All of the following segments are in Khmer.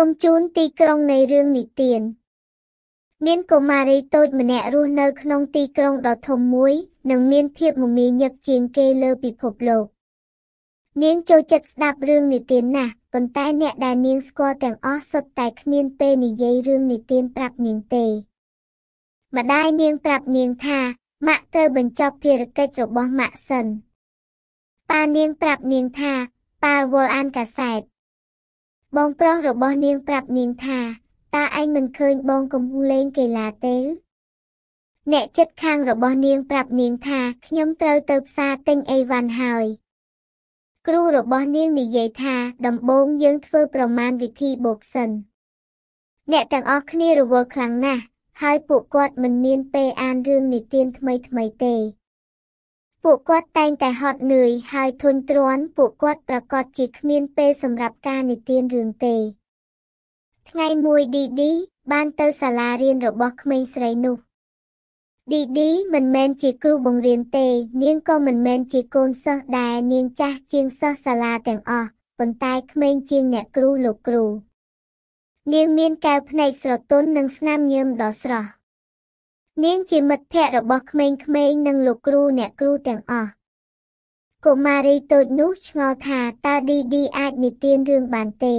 សូមជូនទីក្រុងនៃរឿងនិទានមានកុមារីតូចម្នាក់រស់នៅក្នុងទីក្រុងដ៏ធំមួយនិងមានភាពមមាញឹកជាងគេលើពិភពលោកនាងចូលចិត្តស្ដាប់រឿងនិទានណាស់ប៉ុន្តែអ្នកដែលនាងស្គាល់ទាំងអស់សុទ្ធតែគ្មានពេលនិយាយរឿងនិទានប្រាប់នាងទេ ម្ដាយនាងប្រាប់នាងថាម៉ាក់ត្រូវបញ្ចប់ភារកិច្ចរបស់ម៉ាក់សិនប៉ានាងប្រាប់នាងថាប៉ាវល់អានកាសែតបងប្រុសរបស់នាងប្រាប់នាងថាតើឯងមិនឃើញបងកំពុងលេងកីឡាទេ អ្នកចិត្តខាងរបស់នាងប្រាប់នាងថាខ្ញុំត្រូវទៅផ្សារទិញអីវ៉ាន់ហើយគ្រូរបស់នាងនិយាយថា ដំបូងយើងធ្វើប្រមាណវិធីបូកសិនអ្នកទាំងអស់គ្នារវល់ខ្លាំងណាស់ហើយពួកគាត់មិនមានពេលអានរឿងនិទានថ្មីៗទេពួកគាត់តែងតែហត់នឿយហើយធុញទ្រាន់ពួកគាត់ប្រកាសជាគ្មានពេលសម្រាប់ការនិទានរឿងទេថ្ងៃមួយឌីឌីបានទៅសាលារៀនរបស់ក្មេងស្រីនោះឌីឌីមិនមែនជាគ្រូបង្រៀនទេនាងក៏មិនមែនជាកូនសិស្សដែរនាងចាស់ជាងសិស្សសាលាទាំងអស់ប៉ុន្តែក្មេងជាងអ្នកគ្រូលោកគ្រូនាងមានកែវភ្នែកស្រទន់និងស្នាមញញឹមដ៏ស្រស់នាងជាមិត្តភក្តិរបស់ក្មេងៗនិងលោកគ្រូអ្នកគ្រូទាំងអស់កុមារីតូចនោះឆ្ងល់ថាតើឌីឌីអាចនិទានរឿងបានទេ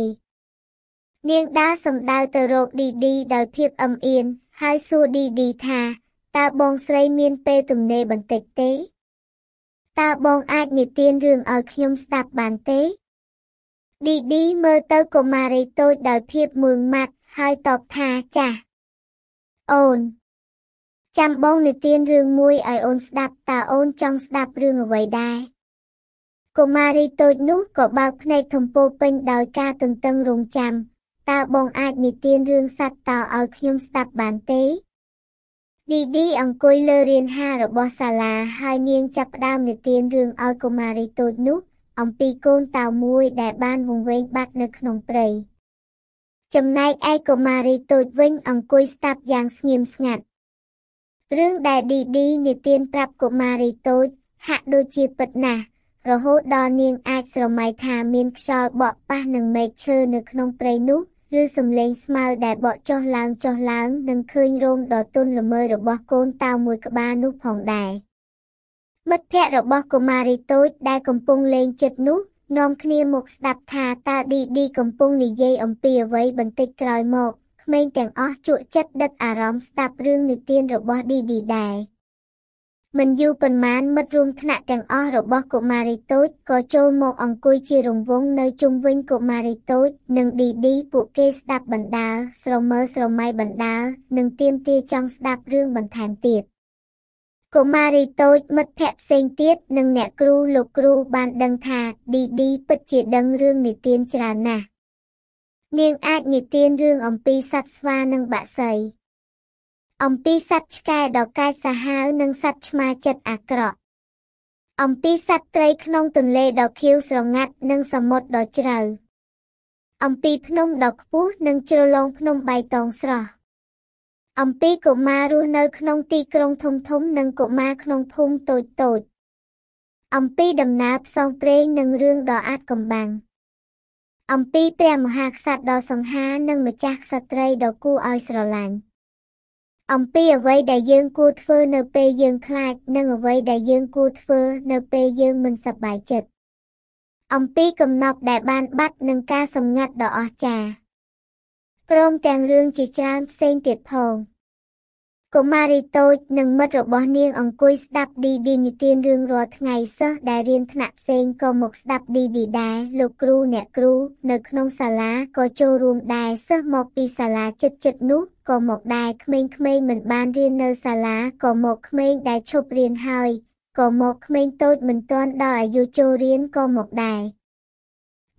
នាងដើរសំដៅទៅរកឌីឌីដោយភាពអឹមអៀនហើយសួរឌីឌីថាតើបងស្រីមានពេលទំនេរបន្តិចទេតើបងអាចនិទានរឿងឲ្យខ្ញុំស្ដាប់បានទេឌីឌីមើលទៅកុមារីតូចដោយភាពមឿងម៉ាត់ហើយតបថាចាស់អូនចាំបងនិទានរឿងមួយឲ្យអូនស្ដាប់តើអូនចង់ស្ដាប់រឿងអ្វីដែរកុមារីតូចនោះក៏បើកភ្នែកធំពោពេញដោយការទន្ទឹងរង់ចាំតើបងអាចនិទានរឿងសត្វតើឲ្យខ្ញុំស្ដាប់បានទេឌីឌីអង្គុយលើរានហារបស់សាលាហើយនាងចាប់ផ្ដើមនិទានរឿងឲ្យកុមារីតូចនោះអំពីកូនតៅមួយដែលបានវង្វេងបាត់នៅក្នុងព្រៃចំណែកឯកុមារីតូចវិញអង្គុយស្ដាប់យ៉ាងស្ងៀមស្ងាត់រឿងដែលឌីឌីនិទានប្រាប់កុមារីតូច ហាក់ដូចជាពិតណាស់រហូតដល់នាងអាចស្រមៃថាមានខ្យល់បក់ប៉ះនឹងមែកឈើនៅក្នុងព្រៃនោះឬសំឡេងស្មៅដែលបក់ចុះឡើងចុះឡើងនឹងឃើញរោមដ៏ទន់ល្មើយរបស់កូនតៅមួយក្បាលនោះផងដែរមិត្តភ័ក្តិរបស់កុមារីតូចដែលកំពុងលេងចិត្តនោះនាំគ្នាមកស្ដាប់ថាតាឌីឌីកំពុងនិយាយអំពីអ្វីបន្តិចក្រោយមកក្មេងទាំងអស់ជក់ចិត្តដិតអារម្មណ៍ស្ដាប់រឿងនិទានរបស់ឌីឌីដែរមិនយូរប៉ុន្មានមិត្តរួមថ្នាក់ទាំងអស់របស់កុមារីតូចក៏ចូលមក អង្គុយជារង្វង់នៅជុំវិញកុមារីតូច និងឌីឌីពួកគេស្ដាប់បណ្ដាលស្រមើស្រមៃបណ្ដាលនិងទៀមទាចង់ស្ដាប់រឿងបន្ថែមទៀតកុមារីតូចមិត្តភ័ក្ដិផ្សេងទៀតនិងអ្នកគ្រូលោកគ្រូបានដឹងថាឌីឌីពិតជាដឹងរឿងនិទានច្រើនណាស់នាងអាចនិទានរឿងអំពីសត្វស្វានិងបក្សីអំពីសត្វឆ្កែដ៏កាចសាហាវនិងសត្វឆ្មាចិត្តអាក្រក់អំពីសត្វត្រីក្នុងទន្លេដ៏ខៀវស្រងាត់និងសមុទ្រដ៏ជ្រៅអំពីភ្នំដ៏ខ្ពស់និងជ្រលងភ្នំបៃតងស្រស់អំពីកុមាររស់នៅក្នុងទីក្រុងធំធំនិងកុមារក្នុងភូមិតូចតូចអំពីដំណើរផ្សងព្រេងនិងរឿងដ៏អាថ៌កំបាំង។អំពីព្រះមហាក្សត្រដ៏សង្ហានិងម្ចាស់ក្សត្រីដ៏គួរឲ្យស្រឡាញ់អំពីអ្វីដែលយើងគួរធ្វើនៅពេលយើងខ្លាចនិងអ្វីដែលយើងគួរធ្វើនៅពេលយើងមិនសប្បាយចិត្តអំពីកំណប់ដែលបានបាត់និងការសម្ងាត់ដ៏អស្ចារ្យព្រមទាំងរឿងជាច្រើនផ្សេងទៀតផង។កុមារីតូចនិងមិត្តរបស់នាងអង្គុយស្ដាប់ឌីឌីនិទានរឿងរាល់ថ្ងៃសិស្សដែលរៀនថ្នាក់ផ្សេងក៏មកស្ដាប់ឌីឌីដែរលោកគ្រូអ្នកគ្រូនៅក្នុងសាលាក៏ចូលរួមដែរសិស្សមកពីសាលាជិតជិតនោះក៏មកដែរក្មេងៗមិនបានរៀននៅសាលាក៏មកក្មេងដែលឈប់រៀនហើយក៏មកក្មេងតូចមិនទាន់ដល់អាយុចូលរៀនក៏មកដែរ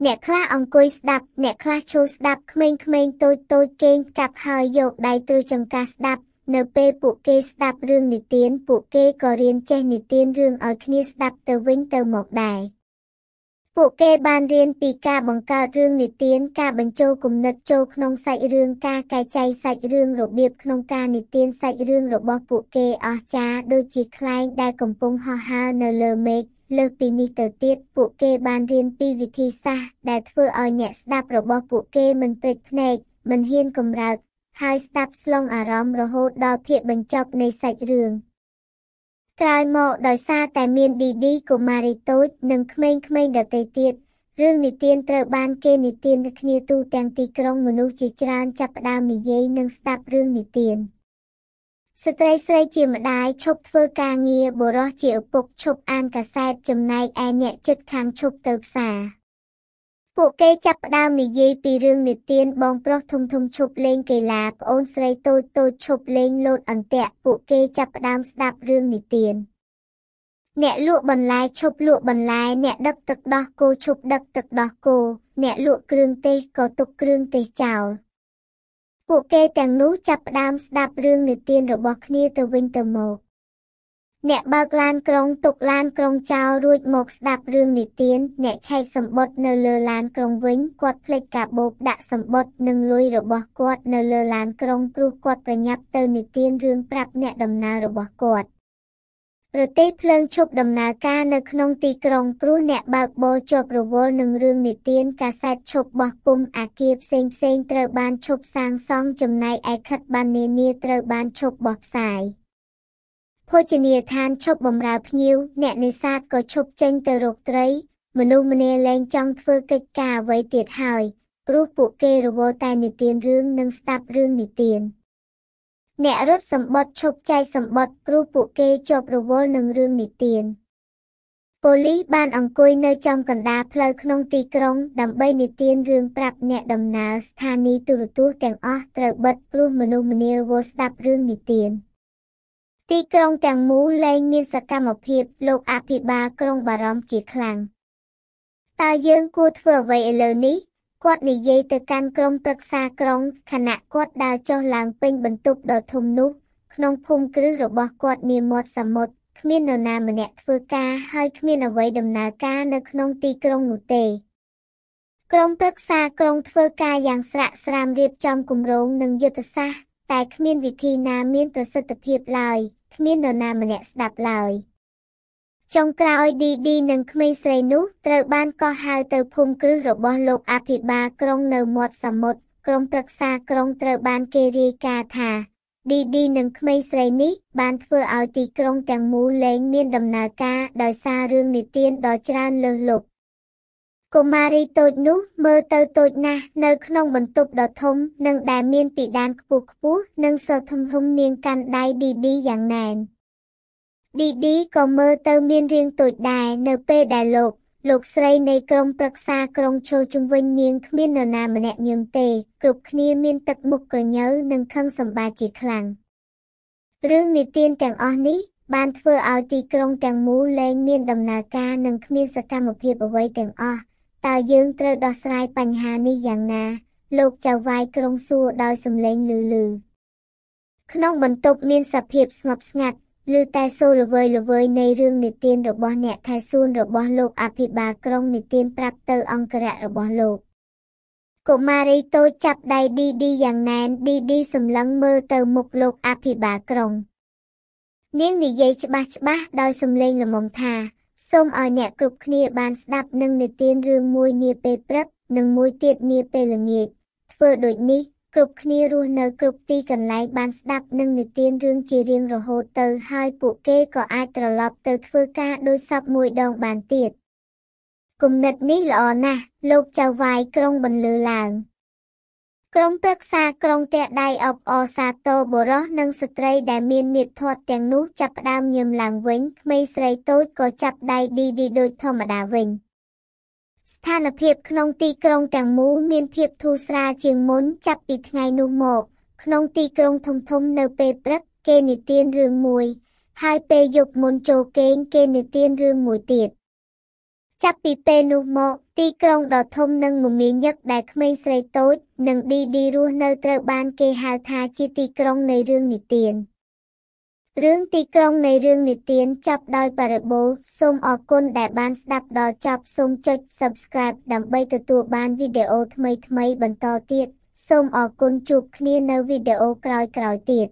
អ្នកខ្លះអង្គុយស្ដាប់អ្នកខ្លះឈូស្ដាប់ក្មេងៗតូចតូចគេងកាប់ហើយយកដៃទ្រចង្កាស្ដាប់នៅពេលពួកគេស្ដាប់រឿងនិទានពួកគេក៏រៀនចេះនិទានរឿងឲ្យគ្នាស្ដាប់ទៅវិញទៅមកដែរពួកគេបានរៀនពីការបង្កើតរឿងនិទានការបញ្ចូលគំនិតចូលក្នុងសាច់រឿងការកែចែកសាច់រឿងរបៀបក្នុងការនិទានសាច់រឿងរបស់ពួកគេអស្ចារ្យដូចជាខ្លែងដែលកំពុងហោះហើរនៅលើមេឃលើសពីនេះទៅទៀតពួកគេបានរៀនពីវិធីសាស្ត្រដែលធ្វើឲ្យអ្នកស្ដាប់របស់ពួកគេមិនពេកភ្នែកមិនហ៊ានកំរើកហើយស្ដាប់ស្លងអារម្មណ៍រហូតដល់ភាគបញ្ចប់នៃសាច់រឿងក្រោយមកដោយសារតែមានឌីឌីកុមារីតូចនិងក្មេងៗដទៃទៀតរឿងនិទានត្រូវបានគេនិទានគ្នាទូទាំងទីក្រុងមនុស្សជាច្រើនចាប់ផ្ដើមនិយាយនិងស្ដាប់រឿងនិទានស្ត្រីស្រី ជាម្ដាយឈប់ធ្វើការងារបុរសជាឪពុកឈប់អានកាសែតចំណែកឯអ្នកចិត្តខាងឈប់ទៅផ្សារពួកគេចាប់ផ្ដើមនិយាយពីរឿងនិទានបងប្រុសធំធំឈប់លេងកីឡាប្អូនស្រីតូចតូចឈប់លេងលោតអន្ទាក់ ពួកគេចាប់ផ្ដើមស្ដាប់រឿងនិទានអ្នកលក់បន្លែឈប់លក់បន្លែអ្នកដឹកទឹកដោះគោឈប់ដឹកទឹកដោះគោអ្នកលក់គ្រឿងទេសក៏ទុកគ្រឿងទេសចោលពួកគេទាំងនោះចាប់ផ្ដើម ស្ដាប់រឿងនិទានរបស់គ្នាទៅវិញទៅមកអ្នកបើកឡានក្រុងទុកឡានក្រុងចោលរួចមកស្ដាប់រឿងនិទានអ្នកឆែកសម្បត្តិនៅលើឡានក្រុងវិញ គាត់ភ្លេចកាបូបដាក់សម្បត្តិនិងលុយរបស់គាត់នៅលើឡានក្រុងព្រោះគាត់ប្រញាប់ទៅនិទានរឿងប្រាប់អ្នកដំណើររបស់គាត់ប្រទេសភ្លើងឈប់ដំណើរការនៅក្នុងទីក្រុងព្រោះអ្នកបើកបរជាប់រវល់នឹងរឿងនិទានកាសែតឈប់បោះពុំអាគារផ្សេងៗត្រូវបានឈប់សាងសង់ចំណែកឯខិតបាននានាត្រូវបានឈប់បោះផ្សាយ។ភោជនីយដ្ឋានឈប់បម្រើភ្ញៀវអ្នកនេសាទក៏ឈប់ចេញទៅរកត្រី មនុស្សម្នាលែងចង់ធ្វើកិច្ចការអ្វីទៀតហើយ ព្រោះពួកគេរវល់តែនិទានរឿងនិងស្ដាប់រឿងនិទានអ្នករត់សម្បត្តិឈប់ចែកសម្បត្តិព្រោះពួកគេជាប់រវល់នឹងរឿងនិទានប៉ូលីសបាន អង្គុយនៅចំកណ្ដាលផ្លូវក្នុងទីក្រុងដើម្បីនិទានរឿងប្រាប់អ្នកដំណើរស្ថានីយទូរទស្សន៍ទាំងអស់ត្រូវបិទព្រោះមនុស្សម្នាវល់ស្ដាប់រឿងនិទាន។ទីក្រុងទាំងមូលលែងមានសកម្មភាពលោកអភិបាលក្រុងបារម្ភជាខ្លាំងតើយើងគួរធ្វើអ្វីឥឡូវនេះគាត់និយាយទៅកាន់ក្រុមប្រឹក្សាក្រុងខណៈគាត់ដើរចុះឡើងពេញបន្ទប់ដ៏ធំនោះ ក្នុងភូមិគ្រឹះរបស់គាត់នាមាត់សមុទ្រគ្មាននរណាម្នាក់ធ្វើការហើយគ្មានអ្វីដំណើរការនៅក្នុងទីក្រុងនោះទេ ក្រុមប្រឹក្សាក្រុងធ្វើការយ៉ាងស្រាក់ស្រាមរៀបចំគម្រោងនិងយុទ្ធសាស្ត្រតែគ្មានវិធីណាមានប្រសិទ្ធភាពឡើយ។គ្មាននរណាម្នាក់ស្ដាប់ឡើយចុងក្រោយឌីឌីនិងក្មេងស្រីនោះត្រូវបានកោះហៅទៅភូមិគ្រឹះរបស់លោកអភិបាលក្រុងនៅមាត់សមុទ្រក្រុមប្រឹក្សា ក្រុងត្រូវបានគេរាយការណ៍ថាឌីឌីនិងក្មេងស្រីនេះបានធ្វើឲ្យទីក្រុងទាំងមូលលែងមានដំណើរការដោយសាររឿងនិទានដ៏ច្រើនលើសលប់កុមារីតូចនោះ មើលទៅតូចណាស់នៅក្នុងបន្ទប់ដ៏ធំនិងដែលមានពីដានខ្ពស់ខ្ពស់និងសរធំធំនាងកាន់ដៃឌីឌីយ៉ាងណែនឌីឌីក៏មើលទៅមានរាងតូចដែរនៅពេលដែលលោកលោកស្រីនៃក្រុមប្រឹក្សាក្រុងឈើជំវិញនាងគ្មាននរណាម្នាក់ញឹមទេ គ្រប់គ្នាមានទឹកមុខក្រញើនិងខឹងសម្បាជាខ្លាំងរឿងនិទានទាំងអស់នេះបានធ្វើឲ្យទីក្រុងទាំងមូលលែងមានដំណើរការ និងគ្មានសកម្មភាពអ្វីទាំងអស់តើយើងត្រូវដោះស្រាយបញ្ហានេះយ៉ាងណា លោកចៅវាយក្រុងសួរដោយសំឡេងឮឮក្នុងបន្ទប់មានសភាពស្ងប់ស្ងាត់ឬតែ សូរល្វើយល្វើយនៃរឿងនិទានរបស់អ្នកថែសួនរបស់លោកអភិបាលក្រុងនិទានប្រាប់ទៅអង្គរៈរបស់លោកកុមារីតូចចាប់ដៃឌីឌីយ៉ាងណែនឌីឌីសម្លឹងមើលទៅមុខលោកអភិបាលក្រុងនាងនិយាយច្បាស់ច្បាស់ដោយសំឡេងល្មមថាសូមឲ្យអ្នកគ្រប់គ្នាបានស្ដាប់នឹងនិទានរឿងមួយនាពេលព្រឹកនិងមួយទៀតនាពេលល្ងាចធ្វើដូចនេះគ្រប់គ្នារស់នៅគ្រប់ទីកន្លែងបានស្ដាប់នឹងនិទានរឿងជារៀងរហូតទៅ ហើយពួកគេក៏អាចត្រឡប់ទៅធ្វើការដោយសពមួយដងបានទៀតគំនិតនេះល្អណាស់លោកចៅវាយក្រុងបន្លឺឡើងក្រុមប្រឹក្សាក្រុងតែដៃអបអសាទរបុរសនិងស្ត្រីដែលមានមាឌធាត់ទាំងនោះ ចាប់ផ្ដើមញើមឡើងវិញក្មេងស្រីតូចក៏ចាប់ដៃឌីឌីដូចធម្មតាវិញ ស្ថានភាពក្នុងទីក្រុងទាំងមូលមានភាពធូរស្រាលជាងមុនចាប់ពីថ្ងៃនោះមក ក្នុងទីក្រុងធំធំនៅពេលព្រឹក គេនិទានរឿងមួយហើយពេលយប់មុនចូលគេងគេនិទានរឿងមួយទៀតចាប់ពីពេលនោះមក ទីក្រុងដ៏ធំនិងមមាញឹកដែលក្មេងស្រីតូចនិងឌីឌីរស់នៅត្រូវបានគេហៅថាជាទីក្រុងនៃរឿងនិទានរឿងទីក្រុងនៃរឿងនិទានចាប់ដោយបរិបូរសូមអរគុណដែលបានស្ដាប់ដល់ចប់សូមចុច Subscribe ដើម្បីទទួលបានវីដេអូថ្មីៗបន្តទៀតសូមអរគុណជួបគ្នានៅវីដេអូក្រោយៗទៀត